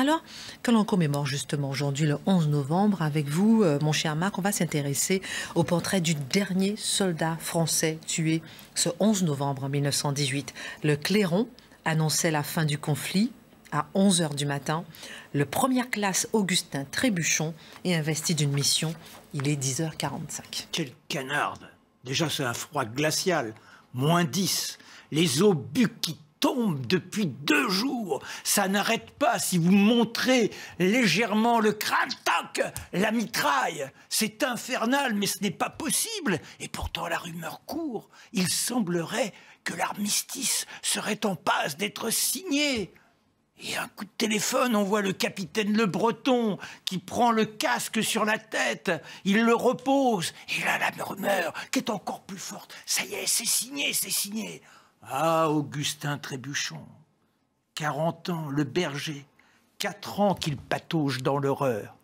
Alors, que l'on commémore justement aujourd'hui le 11 novembre avec vous, euh, mon cher Marc, on va s'intéresser au portrait du dernier soldat français tué ce 11 novembre 1918. Le clairon annonçait la fin du conflit à 11h du matin. Le premier classe Augustin Trébuchon est investi d'une mission. Il est 10h45. Quelle canarde Déjà, c'est un froid glacial. Moins 10. Les eaux buquent tombe depuis deux jours. Ça n'arrête pas. Si vous montrez légèrement le crâne, tac, la mitraille. C'est infernal, mais ce n'est pas possible. Et pourtant, la rumeur court. Il semblerait que l'armistice serait en passe d'être signé. Et un coup de téléphone, on voit le capitaine Le Breton qui prend le casque sur la tête, il le repose, et là la rumeur qui est encore plus forte, ça y est, c'est signé, c'est signé. Ah, Augustin Trébuchon, 40 ans, le berger, 4 ans qu'il patauge dans l'horreur,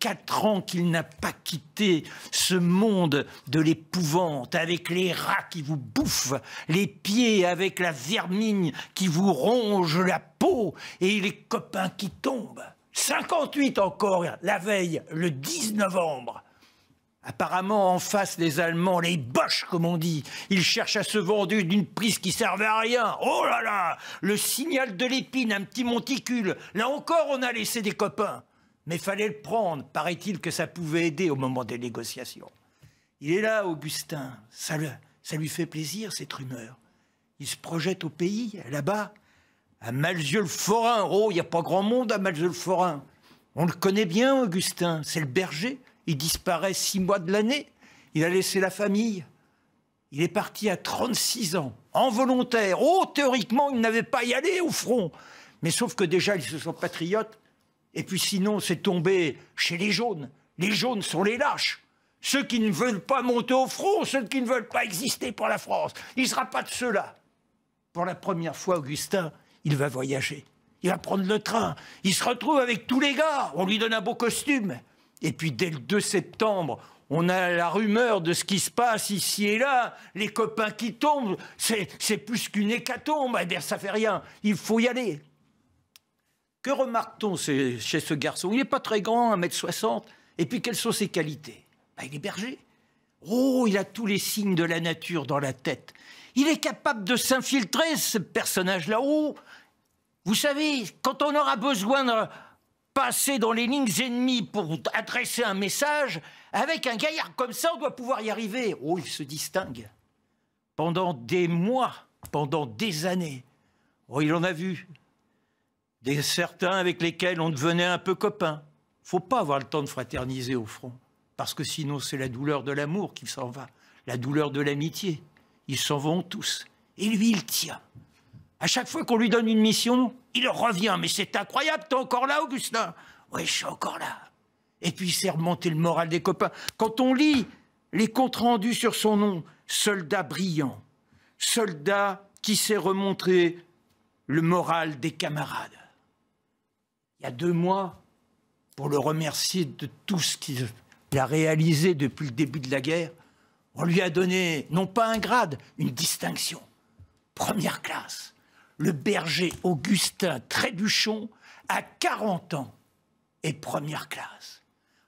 4 ans qu'il n'a pas quitté ce monde de l'épouvante, avec les rats qui vous bouffent, les pieds avec la vermine qui vous ronge la peau et les copains qui tombent. 58 encore, la veille, le 10 novembre. Apparemment, en face, les Allemands, les boches, comme on dit, ils cherchent à se vendre d'une prise qui servait à rien. Oh là là Le signal de l'épine, un petit monticule. Là encore, on a laissé des copains. Mais fallait le prendre. Paraît-il que ça pouvait aider au moment des négociations. Il est là, Augustin. Ça, ça lui fait plaisir, cette rumeur. Il se projette au pays, là-bas. À malzieu le forain Oh, il n'y a pas grand monde à malzieu le forain On le connaît bien, Augustin. C'est le berger. Il disparaît six mois de l'année. Il a laissé la famille. Il est parti à 36 ans, en volontaire. Oh, théoriquement, il n'avait pas y aller au front. Mais sauf que déjà, ils se sont patriotes. Et puis sinon, c'est tombé chez les jaunes. Les jaunes sont les lâches. Ceux qui ne veulent pas monter au front, ceux qui ne veulent pas exister pour la France. Il ne sera pas de ceux-là. Pour la première fois, Augustin, il va voyager. Il va prendre le train. Il se retrouve avec tous les gars. On lui donne un beau costume. Et puis dès le 2 septembre, on a la rumeur de ce qui se passe ici et là, les copains qui tombent, c'est plus qu'une hécatombe, eh bien, ça fait rien, il faut y aller. Que remarque-t-on chez ce garçon Il n'est pas très grand, 1m60, et puis quelles sont ses qualités bah, Il est berger. Oh, il a tous les signes de la nature dans la tête. Il est capable de s'infiltrer, ce personnage là-haut. Vous savez, quand on aura besoin de passer dans les lignes ennemies pour adresser un message, avec un gaillard comme ça, on doit pouvoir y arriver. Oh, il se distingue. Pendant des mois, pendant des années. Oh, il en a vu. Des certains avec lesquels on devenait un peu copain. Faut pas avoir le temps de fraterniser au front, parce que sinon c'est la douleur de l'amour qui s'en va, la douleur de l'amitié. Ils s'en vont tous. Et lui, il tient. À chaque fois qu'on lui donne une mission, il revient. Mais c'est incroyable, t'es encore là, Augustin Oui, je suis encore là. Et puis, c'est remonter le moral des copains. Quand on lit les comptes rendus sur son nom, soldat brillant, soldat qui sait remontré le moral des camarades. Il y a deux mois, pour le remercier de tout ce qu'il a réalisé depuis le début de la guerre, on lui a donné non pas un grade, une distinction. Première classe le berger Augustin Trébuchon à 40 ans et première classe.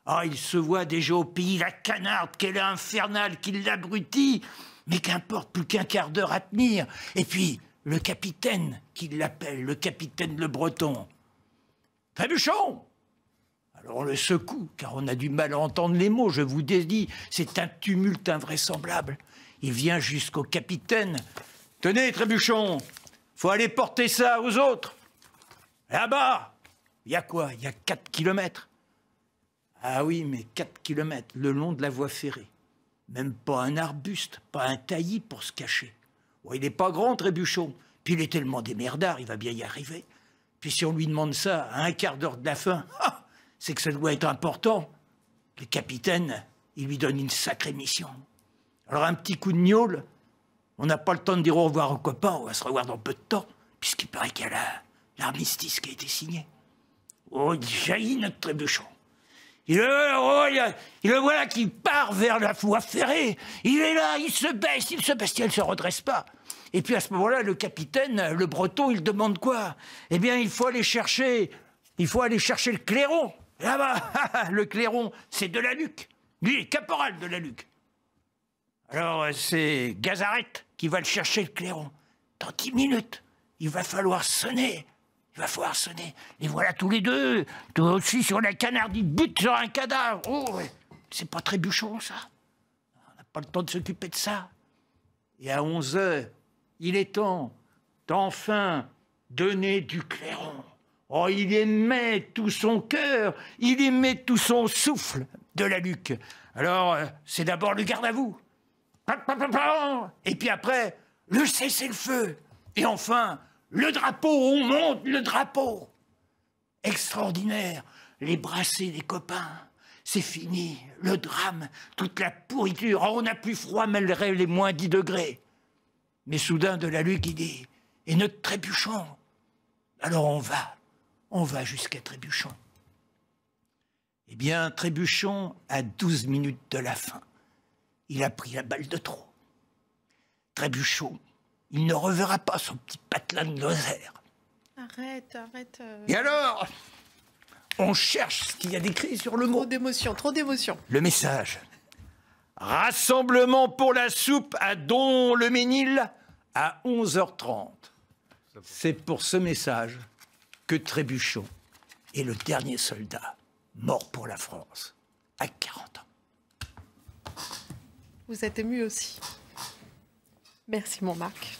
Ah, il se voit déjà au pays la canarde, qu'elle est infernale, qu'il l'abrutit, mais qu'importe, plus qu'un quart d'heure à tenir. Et puis, le capitaine qui l'appelle, le capitaine le breton. Trébuchon Alors on le secoue, car on a du mal à entendre les mots, je vous dis, c'est un tumulte invraisemblable. Il vient jusqu'au capitaine. Tenez, Trébuchon, faut aller porter ça aux autres. Là-bas, il y a quoi Il y a 4 kilomètres. Ah oui, mais 4 kilomètres le long de la voie ferrée. Même pas un arbuste, pas un taillis pour se cacher. Oh, il n'est pas grand, Trébuchon. Puis il est tellement démerdard, il va bien y arriver. Puis si on lui demande ça à un quart d'heure de la fin, ah, c'est que ça doit être important. Le capitaine, il lui donne une sacrée mission. Alors un petit coup de gnôle, on n'a pas le temps de dire au revoir au copain, on va se revoir dans peu de temps, puisqu'il paraît qu'il y a l'armistice qui a été signé. Oh, il jaillit notre trébuchon. Il, le oh, voilà qui part vers la foule ferrée. Il est là, il se baisse, il se baisse, il ne se redresse pas. Et puis à ce moment-là, le capitaine, le breton, il demande quoi Eh bien, il faut aller chercher, il faut aller chercher le clairon. Là-bas, le clairon, c'est de la nuque. Lui, est caporal de la nuque. Alors, euh, c'est Gazarette qui va le chercher, le clairon. Dans dix minutes, il va falloir sonner. Il va falloir sonner. Et voilà tous les deux, toi aussi sur la canardie, but sur un cadavre. Oh, c'est pas très bûchon, ça. On n'a pas le temps de s'occuper de ça. Et à 11 heures, il est temps d'enfin donner du clairon. Oh, il émet tout son cœur, il émet tout son souffle de la Luc. Alors, euh, c'est d'abord le garde à vous. Et puis après, le cessez-le-feu. Et enfin, le drapeau, on monte le drapeau. Extraordinaire, les brassés des copains. C'est fini, le drame, toute la pourriture. Oh, on a plus froid malgré les moins 10 degrés. Mais soudain, de la lue qui dit Et notre trébuchon Alors on va, on va jusqu'à Trébuchon. Eh bien, Trébuchon à 12 minutes de la fin il a pris la balle de trop. Trébuchot, il ne reverra pas son petit patelin de Lozère. Arrête, arrête. Euh. Et alors On cherche ce qu'il y a d'écrit sur le mot. Trop d'émotion, trop d'émotion. Le message. Rassemblement pour la soupe à Don-le-Ménil à 11h30. C'est pour ce message que Trébuchon est le dernier soldat mort pour la France à 40 ans. Vous êtes ému aussi. Merci, mon Marc.